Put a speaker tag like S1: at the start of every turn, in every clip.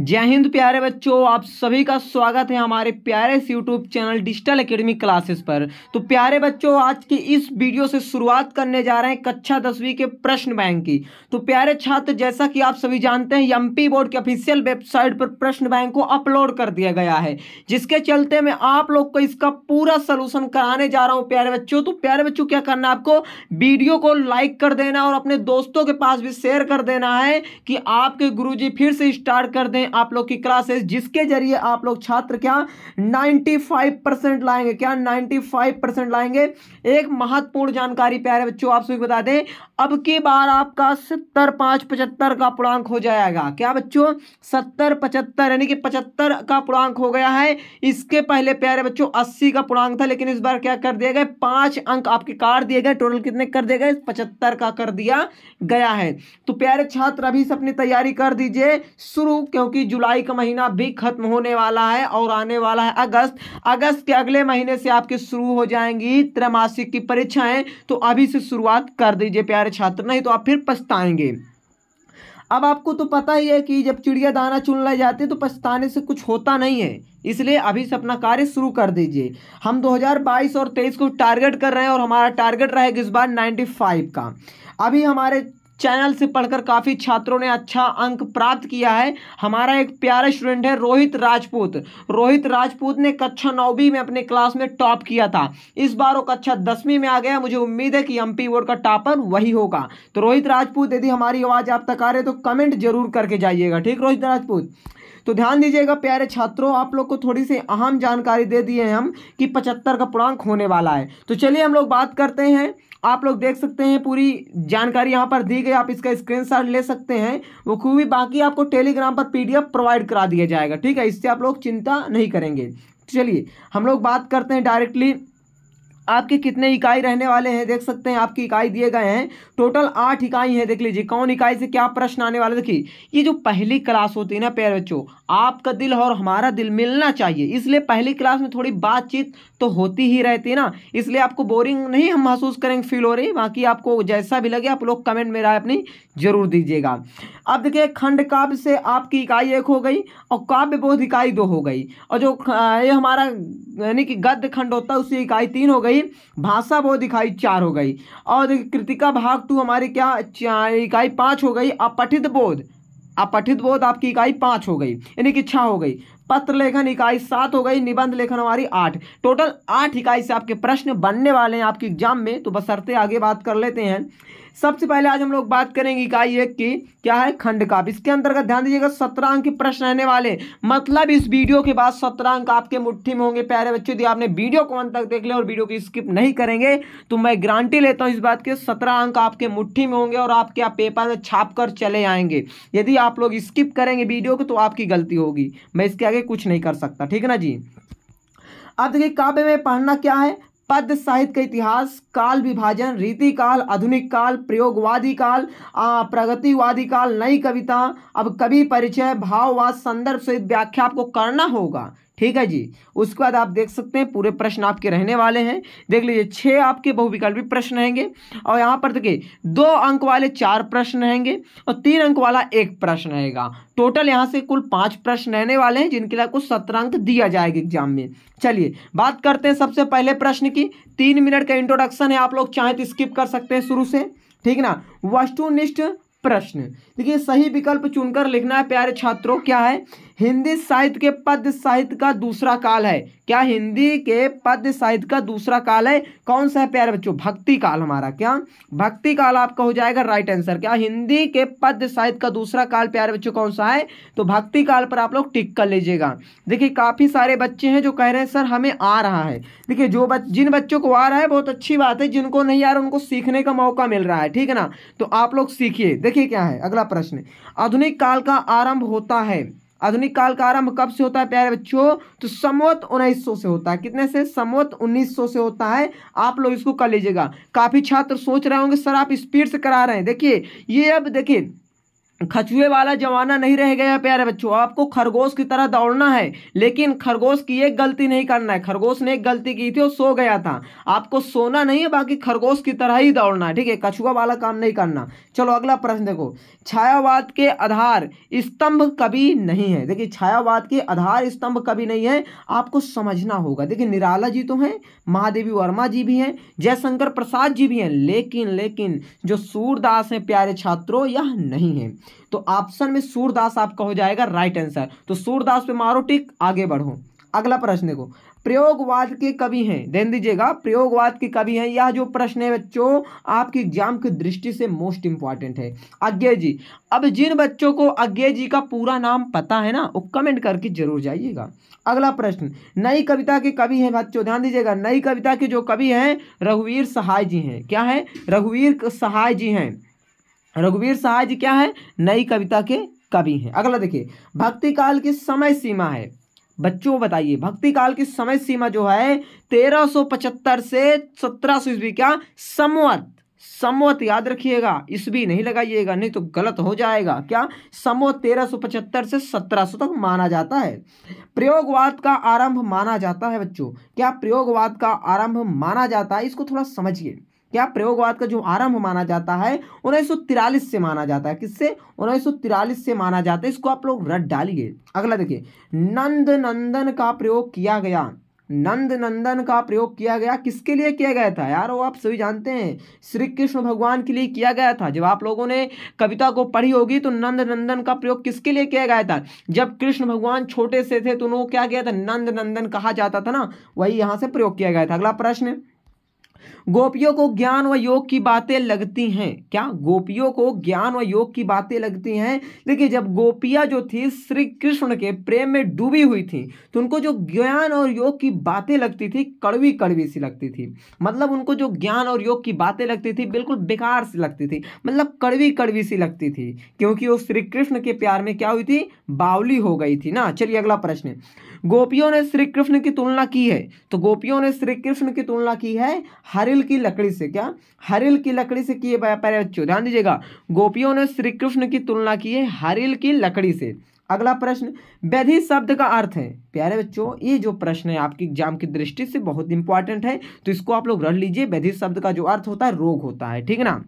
S1: जय हिंद प्यारे बच्चों आप सभी का स्वागत है हमारे प्यारे YouTube channel digital academy classes पर तो प्यारे बच्चों आज की इस वीडियो से शुरुआत करने जा रहे हैं कक्षा दसवीं के प्रश्न बैंक की तो प्यारे छात्र जैसा कि आप सभी जानते हैं एमपी बोर्ड के ऑफिशियल वेबसाइट पर प्रश्न बैंक को अपलोड कर दिया गया है जिसके चलते मैं आप लोग को इसका पूरा सोल्यूशन कराने जा रहा हूँ प्यारे बच्चों तो प्यारे बच्चों क्या करना है आपको वीडियो को लाइक कर देना और अपने दोस्तों के पास भी शेयर कर देना है कि आपके गुरु फिर से स्टार्ट कर दें हैं आप लोग की क्लासेस जिसके जरिए आप लोग छात्र क्या 95 परसेंट लाएंगे क्या 95 परसेंट लाएंगे एक महत्वपूर्ण जानकारी प्यारे बच्चों आप सभी बता दें अब की बार आपका सत्तर पाँच पचहत्तर का पूर्णांक हो जाएगा क्या बच्चों सत्तर पचहत्तर यानी कि पचहत्तर का पूर्णांक हो गया है इसके पहले प्यारे बच्चों अस्सी का पूर्णांक था लेकिन इस बार क्या कर दिया गया पाँच अंक आपके कार्ड दिए गए टोटल कितने कर दिए गए पचहत्तर का कर दिया गया है तो प्यारे छात्र अभी से अपनी तैयारी कर दीजिए शुरू क्योंकि क्योंकि जुलाई का महीना भी खत्म होने वाला है और आने वाला है अगस्त अगस्त के अगले महीने से आपके शुरू हो जाएंगी त्रैमासिक की परीक्षाएं तो अभी से शुरुआत कर दीजिए प्यारे छात्र नहीं तो आप फिर पछताएंगे अब आपको तो पता ही है कि जब चिड़िया दाना चुन ले जाते तो पछताने से कुछ होता नहीं है इसलिए अभी से अपना कार्य शुरू कर दीजिए हम 2022 और 23 को टारगेट कर रहे हैं और हमारा टारगेट रहेगा इस बार 95 का अभी हमारे चैनल से पढ़कर काफ़ी छात्रों ने अच्छा अंक प्राप्त किया है हमारा एक प्यारा स्टूडेंट है रोहित राजपूत रोहित राजपूत ने कक्षा नौवीं में अपने क्लास में टॉप किया था इस बार वो कक्षा दसवीं में आ गया मुझे उम्मीद है कि एम बोर्ड का टॉपर वही होगा तो रोहित राजपूत यदि हमारी आवाज़ आप तक आ रहे तो कमेंट जरूर करके जाइएगा ठीक रोहित राजपूत तो ध्यान दीजिएगा प्यारे छात्रों आप लोग को थोड़ी सी अहम जानकारी दे दिए हम कि पचहत्तर का पूर्णांक होने वाला है तो चलिए हम लोग बात करते हैं आप लोग देख सकते हैं पूरी जानकारी यहाँ पर दी गई आप इसका स्क्रीनशॉट ले सकते हैं वो खूबी बाकी आपको टेलीग्राम पर पीडीएफ प्रोवाइड करा दिया जाएगा ठीक है इससे आप लोग चिंता नहीं करेंगे चलिए हम लोग बात करते हैं डायरेक्टली आपके कितने इकाई रहने वाले हैं देख सकते हैं आपकी इकाई दिए गए हैं टोटल आठ इकाई हैं देख लीजिए कौन इकाई से क्या प्रश्न आने वाले देखिए ये जो पहली क्लास होती है ना प्यारे बच्चों आपका दिल और हमारा दिल मिलना चाहिए इसलिए पहली क्लास में थोड़ी बातचीत तो होती ही रहती है ना इसलिए आपको बोरिंग नहीं हम महसूस करेंगे फील हो रही बाकी आपको जैसा भी लगे आप लोग कमेंट में राय अपनी जरूर दीजिएगा अब देखिए खंड काव्य से आपकी इकाई एक हो गई और काव्य बोध इकाई दो हो गई और जो ये हमारा यानी कि गद्य खंड होता है उसकी इकाई तीन हो गई गई भाषा बोध इकाई चार हो गई और कृतिका भाग टू हमारी क्या इकाई पाँच हो गई अपठित बोध अपठित बोध आपकी इकाई पाँच हो गई यानी कि छः हो गई पत्र लेखन इकाई सात हो गई निबंध लेखन हमारी आठ टोटल आठ इकाई से आपके प्रश्न बनने वाले हैं आपके एग्जाम में तो बस सरते आगे बात कर लेते हैं सबसे पहले आज हम लोग बात करेंगे इकाई एक की क्या है खंड काव्य इसके अंतर्गत ध्यान दीजिएगा सत्रह अंक के प्रश्न रहने वाले मतलब इस वीडियो के बाद सत्रह अंक आपके मुट्ठी में होंगे प्यारे बच्चे यदि आपने वीडियो को अंत तक देख लिया और वीडियो की स्किप नहीं करेंगे तो मैं गारंटी लेता हूँ इस बात के सत्रह अंक आपके मुठ्ठी में होंगे और आपके आप पेपर में छाप कर चले आएंगे यदि आप लोग स्किप करेंगे वीडियो को तो आपकी गलती होगी मैं इसके आगे कुछ नहीं कर सकता ठीक है ना जी अब देखिए काव्य में पढ़ना क्या है पद्य साहित्य का इतिहास काल विभाजन रीति काल आधुनिक काल प्रयोगवादी काल प्रगतिवादी काल नई कविता अब कवि परिचय भाववाद संदर्भ सहित व्याख्या आपको करना होगा ठीक है जी उसके बाद आप देख सकते हैं पूरे प्रश्न आपके रहने वाले हैं देख लीजिए छः आपके बहुविकल्पी प्रश्न रहेंगे और यहाँ पर देखिए दो अंक वाले चार प्रश्न रहेंगे और तीन अंक वाला एक प्रश्न रहेगा टोटल यहाँ से कुल पाँच प्रश्न रहने वाले हैं जिनके लिए कुछ सत्रह अंक दिया जाएगा एग्जाम में चलिए बात करते हैं सबसे पहले प्रश्न की तीन मिनट का इंट्रोडक्शन है आप लोग चाहें तो स्किप कर सकते हैं शुरू से ठीक ना वस्तुनिष्ठ प्रश्न देखिए सही विकल्प चुनकर लिखना है प्यारे छात्रों क्या है हिंदी साहित्य के पद्य साहित्य का दूसरा काल है क्या हिंदी के पद्य साहित्य का दूसरा काल है कौन सा है प्यारे बच्चों भक्ति काल हमारा क्या भक्ति काल आपका हो जाएगा राइट आंसर क्या हिंदी के पद्य साहित्य का दूसरा काल प्यारे बच्चों कौन सा है तो भक्ति काल पर आप लोग टिक कर लीजिएगा देखिए काफ़ी सारे बच्चे हैं जो कह रहे हैं सर हमें आ रहा है देखिए जो बच, जिन बच्चों को आ रहा है बहुत अच्छी बात है जिनको नहीं आ रहा उनको सीखने का मौका मिल रहा है ठीक है ना तो आप लोग सीखिए देखिए क्या है अगला प्रश्न आधुनिक काल का आरंभ होता है आधुनिक काल का आरंभ कब से होता है प्यारे बच्चों तो समोत सौ से होता है कितने से समोत सौ से होता है आप लोग इसको कर लीजिएगा काफ़ी छात्र सोच रहे होंगे सर आप स्पीड से करा रहे हैं देखिए ये अब देखिए खचुए वाला जमाना नहीं रह गया प्यारे बच्चों आपको खरगोश की तरह दौड़ना है लेकिन खरगोश की एक गलती नहीं करना है खरगोश ने एक गलती की थी और सो गया था आपको सोना नहीं है बाकी खरगोश की तरह ही दौड़ना है ठीक है कछुआ वाला काम नहीं करना चलो अगला प्रश्न देखो छायावाद के आधार स्तंभ कभी नहीं है देखिए छायावाद के आधार स्तंभ कभी नहीं है आपको समझना होगा देखिए निराला जी तो हैं महादेवी वर्मा जी भी हैं जयशंकर प्रसाद जी भी हैं लेकिन लेकिन जो सूरदास हैं प्यारे छात्रों यह नहीं है तो ऑप्शन में सूरदास आपका हो जाएगा राइट आंसर तो सूरदास पे मारो टिक आगे बढ़ो अगला प्रश्न देखो प्रयोगवाद के कवि हैं ध्यान दीजिएगा प्रयोगवाद के कवि हैं यह जो प्रश्न है बच्चों आपके एग्जाम की दृष्टि से मोस्ट इंपॉर्टेंट है अज्ञे जी अब जिन बच्चों को अज्ञे जी का पूरा नाम पता है ना वो कमेंट करके जरूर जाइएगा अगला प्रश्न नई कविता के कवि हैं बच्चों ध्यान दीजिएगा नई कविता के जो कवि हैं रघुवीर सहाय जी हैं क्या है रघुवीर सहाय जी हैं रघुवीर सहाय जी क्या है नई कविता के कवि हैं अगला देखिए भक्ति काल की समय सीमा है बच्चों बताइए भक्ति काल की समय सीमा जो है पचहत्तर से सत्रह सौ ईस्वी क्या समवत समवत याद रखिएगा ईस्वी नहीं लगाइएगा नहीं तो गलत हो जाएगा क्या समवत पचहत्तर से सत्रह सौ तक माना जाता है प्रयोगवाद का आरंभ माना जाता है बच्चों क्या प्रयोगवाद का आरंभ माना जाता है इसको थोड़ा समझिए क्या प्रयोगवाद का जो आरंभ माना जाता है उन्नीस से माना जाता है किससे उन्नीस से माना जाता है इसको आप लोग रट डालिए अगला देखिए नंद नंदन का प्रयोग किया गया नंद नंदन का प्रयोग किया गया किसके लिए किया गया था यार वो आप सभी जानते हैं श्री कृष्ण भगवान के लिए किया गया था जब आप लोगों ने कविता को पढ़ी होगी तो नंद नंदन का प्रयोग किसके लिए किया गया था जब कृष्ण भगवान छोटे से थे तो उनको क्या किया था नंद नंदन कहा जाता था ना वही यहां से प्रयोग किया गया था अगला प्रश्न गोपियों को ज्ञान व योग की बातें लगती हैं क्या गोपियों को ज्ञान व योग की बातें लगती हैं लेकिन जब गोपियाँ जो थी श्री कृष्ण के प्रेम में डूबी हुई थी तो उनको जो ज्ञान और योग की बातें लगती थी कड़वी कड़वी सी लगती थी मतलब उनको जो ज्ञान और योग की बातें लगती थी बिल्कुल बेकार सी लगती थी मतलब कड़वी कड़वी सी लगती थी क्योंकि वो श्री कृष्ण के प्यार में क्या हुई थी बावली हो गई थी ना चलिए अगला प्रश्न गोपियों ने श्री कृष्ण की तुलना की है तो गोपियों ने श्री कृष्ण की तुलना की है हरिल की लकड़ी से क्या हरिल की लकड़ी से किए प्यारे बच्चों ध्यान दीजिएगा गोपियों ने श्री कृष्ण की तुलना की है हरिल की लकड़ी से अगला प्रश्न व्यधि शब्द का अर्थ है प्यारे बच्चों ये जो प्रश्न है आपकी एग्जाम की दृष्टि से बहुत इंपॉर्टेंट है तो इसको आप लोग रख लीजिए व्यधि शब्द का जो अर्थ होता है रोग होता है ठीक है ना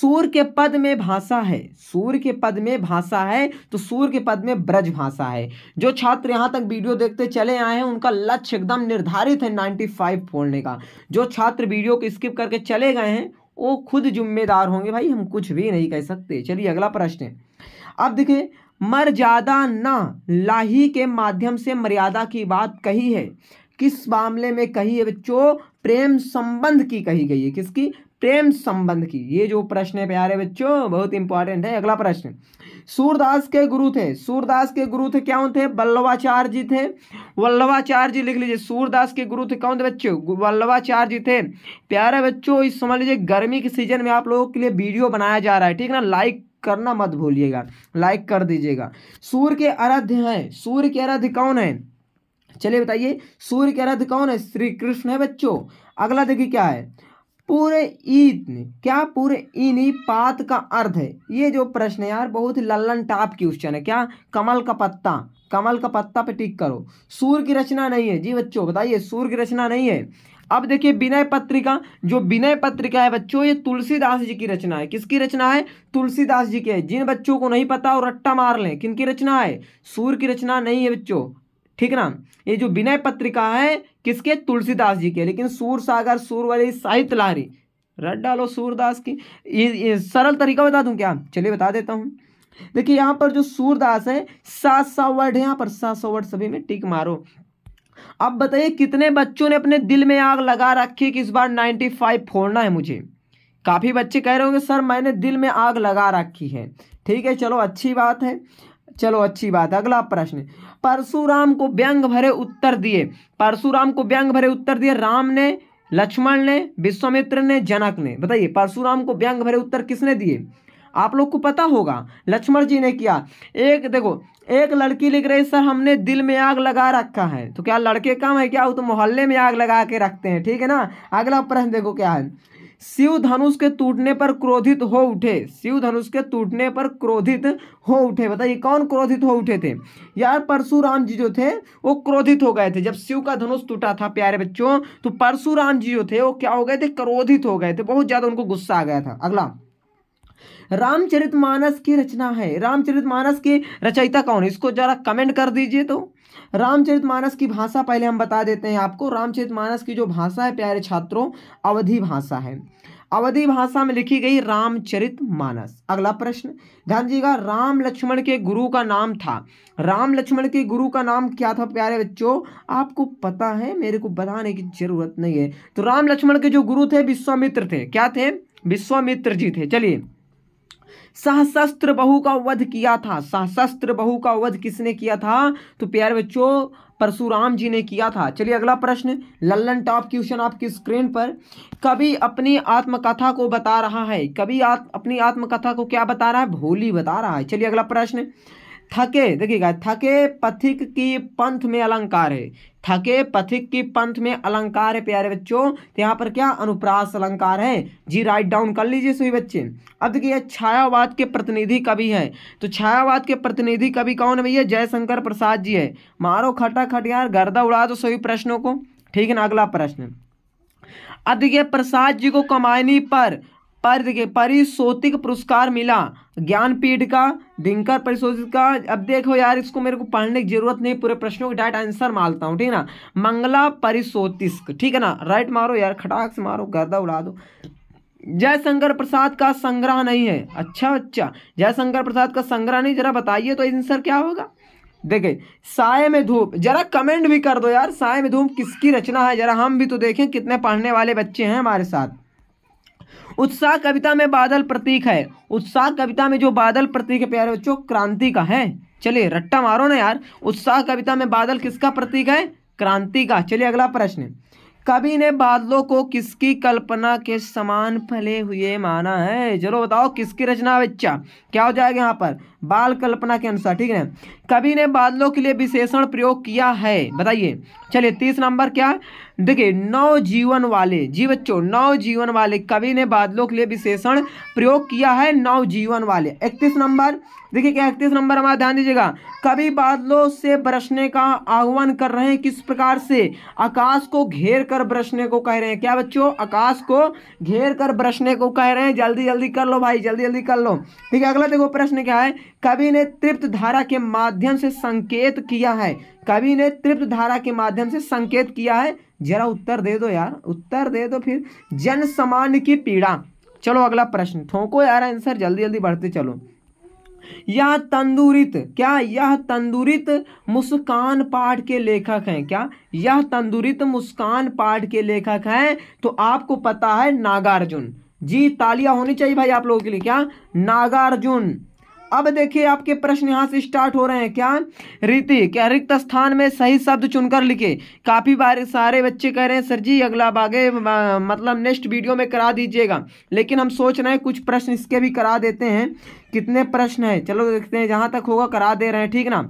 S1: सूर्य के पद में भाषा है सूर्य के पद में भाषा है तो सूर्य के पद में ब्रज भाषा है जो छात्र यहाँ तक वीडियो देखते चले आए हैं उनका लक्ष्य एकदम निर्धारित है 95 फोड़ने का जो छात्र वीडियो को स्किप करके चले गए हैं वो खुद जिम्मेदार होंगे भाई हम कुछ भी नहीं कह सकते चलिए अगला प्रश्न अब देखिए मर्यादा ना लाही के माध्यम से मर्यादा की बात कही है किस मामले में कही है बच्चों प्रेम संबंध की कही गई है किसकी प्रेम संबंध की ये जो प्रश्न है प्यारे बच्चों बहुत इंपॉर्टेंट है अगला प्रश्न सूरदास के गुरु थे सूरदास के गुरु थे क्या थे बल्लभाचार्य जी थे वल्लभाचार्य जी लिख लीजिए सूरदास के गुरु थे कौन थे बच्चों वल्लभाचार्य जी थे प्यारे बच्चों इस समझ लीजिए गर्मी के सीजन में आप लोगों के लिए वीडियो बनाया जा रहा है ठीक ना लाइक करना मत भूलिएगा लाइक कर दीजिएगा सूर्य के आराध्य हैं सूर्य के आराध्य कौन है चलिए बताइए सूर्य के आराध्य कौन है श्री कृष्ण है बच्चों अगला देखिए क्या है पूरे ईद क्या पूरे इन पात का अर्थ है ये जो प्रश्न है यार बहुत ही लल्लन टाप क्वेश्चन है क्या कमल का पत्ता कमल का पत्ता पे टिक करो सूर्य की रचना नहीं है जी बच्चों बताइए सूर्य की रचना नहीं है अब देखिए विनय पत्रिका जो विनय पत्रिका है बच्चों ये तुलसीदास जी की रचना है किसकी रचना है तुलसीदास जी की है जिन बच्चों को नहीं पता और रट्टा मार लें किन की रचना है सूर्य की रचना नहीं है बच्चों ठीक ना ये जो विनय पत्रिका है किसके तुलसीदास जी के लेकिन सूर सागर सूर वाली साहित्य लहरी रट डालो सूरदास की ये, ये सरल तरीका बता दूं क्या चलिए बता देता हूँ देखिए यहाँ पर जो सूरदास है सात सौ वर्ड है यहाँ पर सात सौ वर्ड सभी में टिक मारो अब बताइए कितने बच्चों ने अपने दिल में आग लगा रखी है कि इस बार नाइन्टी फाइव फोड़ना है मुझे काफ़ी बच्चे कह रहे होंगे सर मैंने दिल में आग लगा रखी है ठीक है चलो अच्छी बात है चलो अच्छी बात अगला प्रश्न परशुराम को व्यंग भरे उत्तर दिए परशुराम को व्यंग भरे उत्तर दिए राम ने लक्ष्मण ने विश्वामित्र ने जनक ने बताइए परशुराम को व्यंग भरे उत्तर किसने दिए आप लोग को पता होगा लक्ष्मण जी ने किया एक देखो एक लड़की लिख रही सर हमने दिल में आग लगा रखा है तो क्या लड़के कम है क्या वो तो मोहल्ले में आग लगा के रखते हैं ठीक है ना अगला प्रश्न देखो क्या है शिव धनुष के टूटने पर क्रोधित हो उठे शिव धनुष के टूटने पर क्रोधित हो उठे बताइए कौन क्रोधित हो उठे थे यार परशुराम जी जो थे वो क्रोधित हो गए थे जब शिव का धनुष टूटा था प्यारे बच्चों तो परशुराम जी जो थे वो क्या हो गए थे क्रोधित हो गए थे बहुत ज़्यादा उनको गुस्सा आ गया था अगला रामचरितमानस की रचना है रामचरितमानस के रचयिता कौन है इसको जरा कमेंट कर दीजिए तो रामचरितमानस की भाषा पहले हम बता देते हैं आपको रामचरितमानस की जो भाषा है प्यारे छात्रों अवधि भाषा है अवधि भाषा में लिखी गई रामचरित मानस अगला प्रश्न ध्यान दीजिएगा राम लक्ष्मण के गुरु का नाम था राम लक्ष्मण के गुरु का नाम क्या था प्यारे बच्चों आपको पता है मेरे को बताने की जरूरत नहीं है तो राम लक्ष्मण के जो गुरु थे विश्वामित्र थे क्या थे विश्वामित्र जी थे चलिए सहशस्त्र बहु का वध किया था सहशस्त्र बहु का वध किसने किया था तो प्यारे बच्चों परशुराम जी ने किया था चलिए अगला प्रश्न लल्लन टॉप क्वेश्चन आपकी स्क्रीन पर कवि अपनी आत्मकथा को बता रहा है कवि आत, अपनी आत्मकथा को क्या बता रहा है भोली बता रहा है चलिए अगला प्रश्न थके देखिएगा थके पथिक की पंथ में अलंकार है थके पथिक की पंथ में अलंकार है प्यारे बच्चों तो यहाँ पर क्या अनुप्रास अलंकार है जी राइट डाउन कर लीजिए सभी बच्चे अब देखिए छायावाद के प्रतिनिधि कवि है तो छायावाद के प्रतिनिधि कवि कौन है भैया जयशंकर प्रसाद जी है मारो खटा खट यार गर्दा उड़ा दो सभी प्रश्नों को ठीक है ना अगला प्रश्न अब देखिए प्रसाद जी को कमायनी पर पर देखिए परिशोतिक पुरस्कार मिला ज्ञानपीठ का दिनकर परिशोधित का अब देखो यार इसको मेरे को पढ़ने की जरूरत नहीं पूरे प्रश्नों के डायरेक्ट आंसर मारता हूँ ठीक है ना मंगला परिशोतिस्क ठीक है ना राइट मारो यार खटाक से मारो गर्दा उड़ा दो जयशंकर प्रसाद का संग्रह नहीं है अच्छा अच्छा जयशंकर प्रसाद का संग्रह नहीं जरा बताइए तो आंसर क्या होगा देखे साय में धूप जरा कमेंट भी कर दो यार साय में धूप किसकी रचना है जरा हम भी तो देखें कितने पढ़ने वाले बच्चे हैं हमारे साथ उत्साह कविता में बादल प्रतीक है उत्साह कविता में जो बादल प्रतीक है प्यारे बच्चों क्रांति का है चलिए रट्टा मारो ना यार उत्साह कविता में बादल किसका प्रतीक है क्रांति का चलिए अगला प्रश्न कवि ने बादलों को किसकी कल्पना के समान फले हुए माना है जरूर बताओ किसकी रचना बच्चा क्या हो जाएगा यहाँ पर बाल कल्पना के अनुसार ठीक है कवि ने बादलों के लिए विशेषण प्रयोग किया है बताइए चलिए तीस नंबर क्या देखिए नौ जीवन वाले जी बच्चों नौ जीवन वाले कवि ने बादलों के लिए विशेषण प्रयोग किया है नौ जीवन वाले इकतीस नंबर देखिए क्या इकतीस नंबर हमारा ध्यान दीजिएगा कवि बादलों से बरसने का आह्वान कर रहे हैं किस प्रकार से आकाश को घेर कर बरसने को कह रहे हैं क्या बच्चों आकाश को घेर कर बरसने को कह रहे हैं जल्दी जल्दी कर लो भाई जल्दी जल्दी कर लो ठीक है अगला देखो प्रश्न क्या है कवि ने तृप्त धारा के माध्यम से संकेत किया है कवि ने तृप्त धारा के माध्यम से संकेत किया है जरा उत्तर दे दो यार उत्तर दे दो फिर जन सामान्य की पीड़ा चलो अगला प्रश्न थोको यार आंसर जल्दी जल्दी बढ़ते चलो यह तंदूरित क्या यह तंदूरित मुस्कान पाठ के लेखक हैं क्या यह तंदूरित मुस्कान पाठ के लेखक हैं तो आपको पता है नागार्जुन जी तालियां होनी चाहिए भाई आप लोगों के लिए क्या नागार्जुन अब देखिए आपके प्रश्न यहाँ से स्टार्ट हो रहे हैं क्या रीति क्या रिक्त स्थान में सही शब्द चुनकर लिखे काफ़ी बार सारे बच्चे कह रहे हैं सर जी अगला आगे मतलब नेक्स्ट वीडियो में करा दीजिएगा लेकिन हम सोच रहे हैं कुछ प्रश्न इसके भी करा देते हैं कितने प्रश्न हैं चलो देखते हैं जहाँ तक होगा करा दे रहे हैं ठीक ना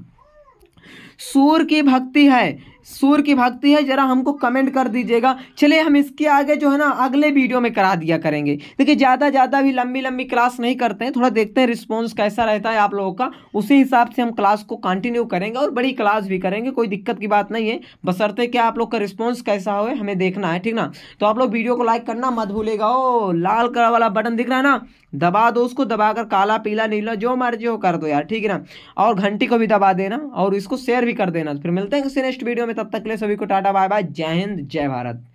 S1: सूर्य की भक्ति है सूर्य की भक्ति है ज़रा हमको कमेंट कर दीजिएगा चलिए हम इसके आगे जो है ना अगले वीडियो में करा दिया करेंगे देखिए ज़्यादा ज़्यादा भी लंबी लंबी क्लास नहीं करते हैं थोड़ा देखते हैं रिस्पॉन्स कैसा रहता है आप लोगों का उसी हिसाब से हम क्लास को कंटिन्यू करेंगे और बड़ी क्लास भी करेंगे कोई दिक्कत की बात नहीं है बसरते क्या आप लोग का रिस्पॉन्स कैसा हो हमें देखना है ठीक ना तो आप लोग वीडियो को लाइक करना मत भूलेगा ओ लाल कलर वाला बटन दिख रहा है ना दबा दो उसको दबाकर काला पीला नीला जो मर्जी हो कर दो यार ठीक है ना और घंटी को भी दबा देना और इसको शेयर भी कर देना फिर मिलते हैं किसी नेक्स्ट वीडियो में तब तक के लिए सभी को टाटा बाय बाय जय हिंद जय भारत